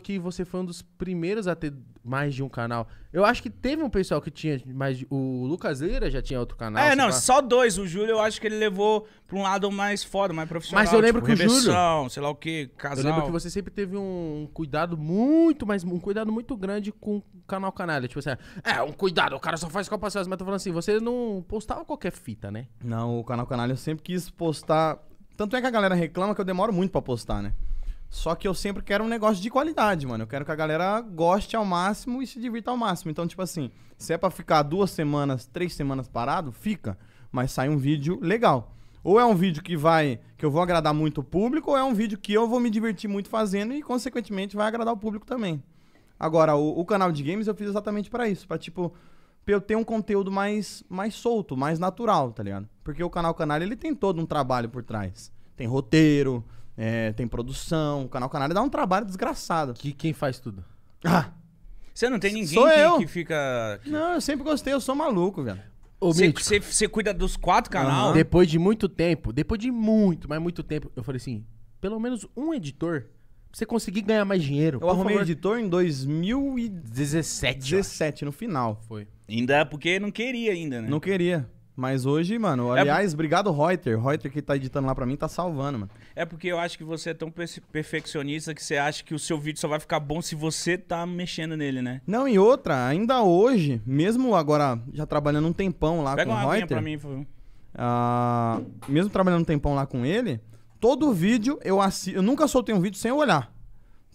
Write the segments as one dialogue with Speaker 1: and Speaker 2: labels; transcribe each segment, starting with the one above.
Speaker 1: que você foi um dos primeiros a ter mais de um canal. Eu acho que teve um pessoal que tinha mais. O Lucas Lira já tinha outro canal. É, não, só
Speaker 2: dois. O Júlio eu acho que ele levou pra um lado mais foda, mais profissional. Mas eu tipo, lembro tipo, que o Júlio. sei lá o que, casal. Eu lembro que você
Speaker 1: sempre teve um cuidado muito, mas um cuidado muito grande com o canal canal. Tipo assim, é, um cuidado, o cara só faz Copa Mas eu tô falando assim, você não postava qualquer fita, né?
Speaker 3: Não, o canal canal eu sempre quis postar. Tanto é que a galera reclama que eu demoro muito pra postar, né? Só que eu sempre quero um negócio de qualidade, mano. Eu quero que a galera goste ao máximo e se divirta ao máximo. Então, tipo assim, se é pra ficar duas semanas, três semanas parado, fica. Mas sai um vídeo legal. Ou é um vídeo que vai. que eu vou agradar muito o público, ou é um vídeo que eu vou me divertir muito fazendo e, consequentemente, vai agradar o público também. Agora, o, o canal de games eu fiz exatamente para isso. para tipo, pra eu ter um conteúdo mais, mais solto, mais natural, tá ligado? Porque o canal canal ele tem todo um trabalho por trás. Tem roteiro é, tem produção. O canal Canário dá um trabalho desgraçado. Que
Speaker 2: quem faz
Speaker 1: tudo? Ah!
Speaker 2: Você não tem ninguém sou que, eu. que fica.
Speaker 1: Não, eu sempre gostei, eu sou maluco, velho. Você
Speaker 2: cuida dos quatro canais? Uhum. Depois
Speaker 1: de muito tempo, depois de muito, mas muito tempo, eu falei assim: pelo menos um editor pra você conseguir ganhar mais dinheiro. Eu arrumei favor. editor em 2017. 17, no final. Foi. Ainda é
Speaker 3: porque
Speaker 2: não queria ainda, né? Não
Speaker 3: queria. Mas hoje, mano, é aliás, é... obrigado, Reuter. Reuter que tá editando lá pra mim, tá salvando, mano.
Speaker 2: É porque eu acho que você é tão perfeccionista que você acha que o seu vídeo só vai ficar bom se você tá mexendo nele, né?
Speaker 3: Não, e outra, ainda hoje, mesmo agora já trabalhando um tempão lá Pega com o Reuter... Pega uma pra mim, por favor. Uh, mesmo trabalhando um tempão lá com ele, todo vídeo eu assisto... Eu nunca soltei um vídeo sem olhar.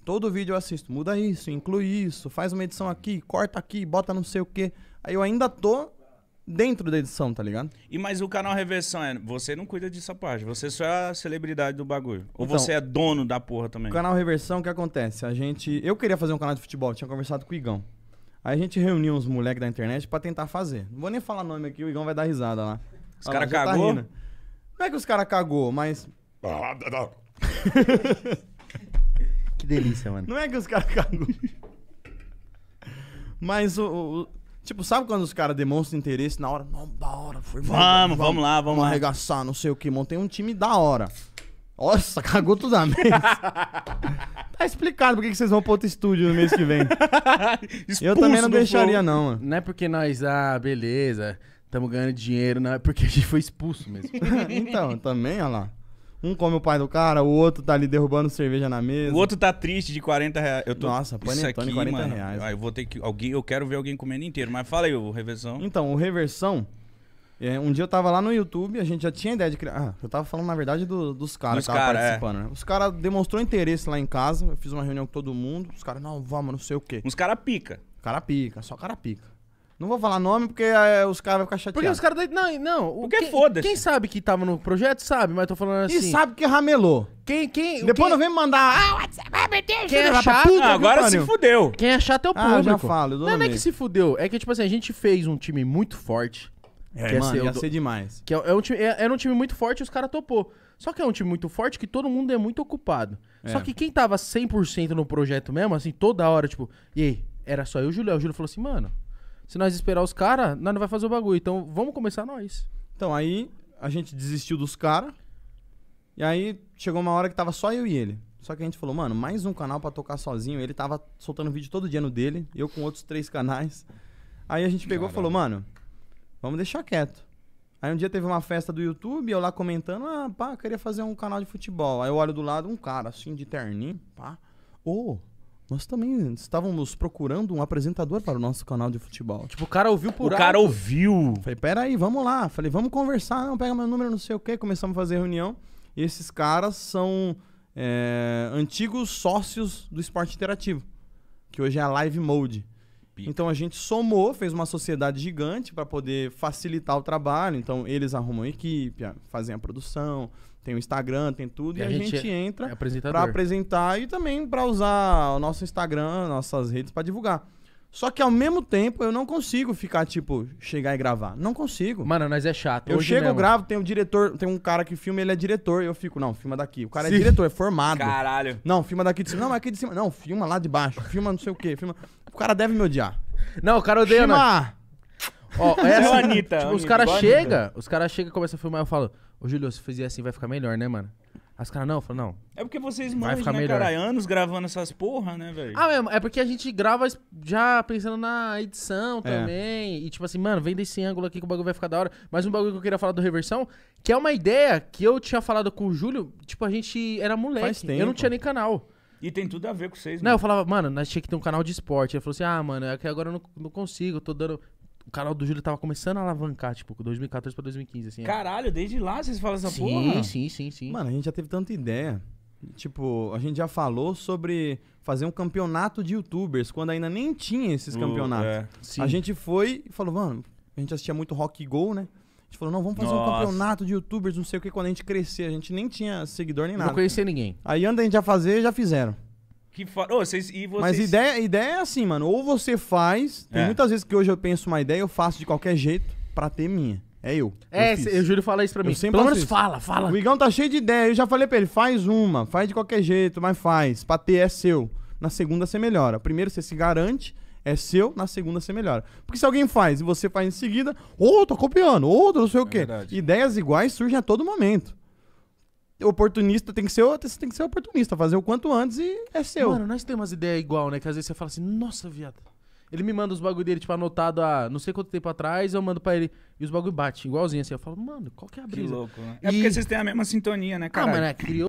Speaker 3: Todo vídeo eu assisto. Muda isso, inclui isso, faz uma edição aqui, corta aqui, bota não sei o quê. Aí eu ainda tô dentro da edição, tá ligado?
Speaker 2: E mas o canal Reversão é, você não cuida disso a parte, você só é a celebridade do bagulho. Ou então, você é dono da porra também? O canal
Speaker 3: Reversão, o que acontece? A gente, eu queria fazer um canal de futebol, tinha conversado com o Igão. Aí a gente reuniu uns moleques da internet para tentar fazer. Não vou nem falar nome aqui, o Igão vai dar risada lá. Os caras tá cagou? Tá não é que os caras cagou, mas
Speaker 1: que delícia, mano. Não é que
Speaker 3: os caras cagou. Mas o, o, Tipo, sabe quando os caras demonstram interesse na hora? Não, da hora, foi Vamos, vamos, vamos lá, vamos, vamos lá. arregaçar, não sei o que. Montei um time da hora. Nossa, cagou tudo a mesa. tá explicado por que vocês vão pro outro estúdio no mês que vem. eu também não deixaria, não,
Speaker 1: mano. Não é porque nós, ah, beleza, estamos ganhando dinheiro, não é porque a gente foi expulso mesmo. então, também, olha lá.
Speaker 3: Um come o pai do cara, o outro tá ali derrubando cerveja na mesa. O
Speaker 2: outro tá triste de 40 reais. Eu tô... Nossa, panetone aqui, 40 mano, reais. eu vou ter que. Alguém, eu quero ver alguém comendo inteiro. Mas fala aí, o reversão.
Speaker 3: Então, o reversão. É, um dia eu tava lá no YouTube, a gente já tinha ideia de criar. Ah, eu tava falando, na verdade, do, dos caras que estavam cara, é. participando, é. né? Os caras demonstrou interesse lá em casa. Eu fiz uma reunião com todo mundo. Os caras, não, vamos, não sei o quê. os cara pica. Cara pica, só cara pica.
Speaker 1: Não vou falar nome porque é, os caras vão ficar chateados. Porque os caras. daí- Não, não. o- Porque quem- foda-se. Quem sabe que tava no projeto sabe, mas tô falando assim. E sabe que ramelou. Quem, quem, Depois não vem me mandar. Ah, WhatsApp, vai meter. Quem é chato- puta ah, agora se fudeu. quem é chato é o Ah, público. já falo, eu não, não é que se fudeu. É que, tipo assim, a gente fez um time muito forte. É, Quer é mano, ser ia ser demais. Que é, é um time, é- era um time muito forte e os caras topou. Só que é um time muito forte que todo mundo é muito ocupado. É. Só que quem tava 100% no projeto mesmo, assim, toda hora, tipo, e aí, era só eu e o Julio. O Julio falou assim, mano, se nós esperar os caras, nós não vai fazer o bagulho. Então vamos começar nós. Então aí a gente desistiu dos caras.
Speaker 3: E aí chegou uma hora que tava só eu e ele. Só que a gente falou, mano, mais um canal para tocar sozinho. Ele tava soltando vídeo todo dia no dele, eu com outros três canais. Aí a gente pegou e falou, mano, vamos deixar quieto. Aí um dia teve uma festa do YouTube, eu lá comentando, ah, pá, queria fazer um canal de futebol. Aí eu olho do lado um cara, assim, de terninho, pá. Ô, oh, nós também estávamos procurando um apresentador para o nosso canal de futebol. Tipo, o cara ouviu por O alto. cara ouviu. Falei, peraí, vamos lá. Falei, vamos conversar. Não, pega meu número, não sei o quê. Começamos a fazer reunião. E esses caras são é, antigos sócios do Esporte Interativo, que hoje é a Live Mode. Pico. Então a gente somou, fez uma sociedade gigante para poder facilitar o trabalho. Então eles arrumam a equipe, fazem a produção, tem o Instagram, tem tudo, e, e a, gente, gente entra é para apresentar e também para usar o nosso Instagram, nossas redes para divulgar. Só que ao mesmo tempo eu não consigo ficar, tipo,
Speaker 1: chegar e gravar. Não consigo. Mano, nós é chato. Eu Hoje chego, mesmo. gravo,
Speaker 3: tem um diretor, tem um cara que filma, ele é diretor. Eu fico, não, filma daqui. O cara é Sim. é diretor, é formado. Caralho. Não, filma daqui de cima. Não, aqui de cima. Não, filma lá de
Speaker 1: baixo. Filma não sei o quê. Filma. O cara deve me odiar. Não, o cara odeia, Shima. Ó, essa, é Anitta. Tipo, os caras chegam, os caras chegam e começam a filmar. Eu falo, ô Júlio, se fizer assim vai ficar melhor,
Speaker 2: né, mano? as caras, não, eu falo, não. É porque vocês mandam, né, melhor. Anos gravando essas porra, né, velho? Ah,
Speaker 1: mesmo, é porque a gente grava já pensando na edição é. também. E tipo assim, mano, vem desse ângulo aqui que o bagulho vai ficar da hora. Mas um bagulho que eu queria falar do Reversão, que é uma ideia que eu tinha falado com o Júlio, tipo, a gente era moleque. Eu não tinha nem canal. E tem tudo a ver com vocês, Não, mano. eu né? falava, mano, nós tinha que ter um canal de esporte. Ele falou assim, ah, mano, é que agora eu não, não consigo, eu tô dando o canal do Júlio tava começando a alavancar, tipo, 2014 pra 2015, assim. É.
Speaker 2: Caralho, desde lá vocês falam essa sim, porra? Sim,
Speaker 1: sim, sim,
Speaker 3: sim. Mano, a gente já teve tanta ideia. Tipo, a gente já falou sobre fazer um campeonato de youtubers, quando ainda nem tinha esses uh, campeonatos. É. A gente foi e falou, mano, a gente assistia muito Rock Go, né? A gente falou, não, vamos fazer Nossa. um campeonato de youtubers, não sei o que, quando a gente crescer. A gente
Speaker 2: nem tinha seguidor nem nada. Não conhecia ninguém.
Speaker 3: Aí anda a gente já fazer, já fizeram.
Speaker 2: Que Oh, vocês, e vocês... Mas ideia,
Speaker 3: ideia é assim, mano. Ou você faz. Tem é. muitas vezes que hoje eu penso uma ideia, eu faço de qualquer jeito pra ter minha. É eu. É, eu, juro falar isso pra mim. Eu sempre Pelo menos fala, fala. O Igão tá cheio de ideia. Eu já falei pra ele: faz uma, faz de qualquer jeito, mas faz. Pra ter é seu. Na segunda você melhora. Primeiro você se garante, é seu. Na segunda você melhora. Porque se alguém faz e você faz em seguida, ou oh, tô copiando, ou oh, não sei o quê. É Ideias iguais surgem a todo momento oportunista tem que ser você tem que ser oportunista, fazer o quanto antes e é seu. Mano,
Speaker 1: nós temos umas ideias igual, né? Que às vezes você fala assim, nossa, viado. Ele me manda os bagulho dele, tipo, anotado há não sei quanto tempo atrás, eu mando pra ele. E os bagulho bate, igualzinho assim. Eu falo, mano, qual que é a brisa? Que louco, né? É porque vocês têm a mesma sintonia, né, cara? Ah, mano, é, né, criou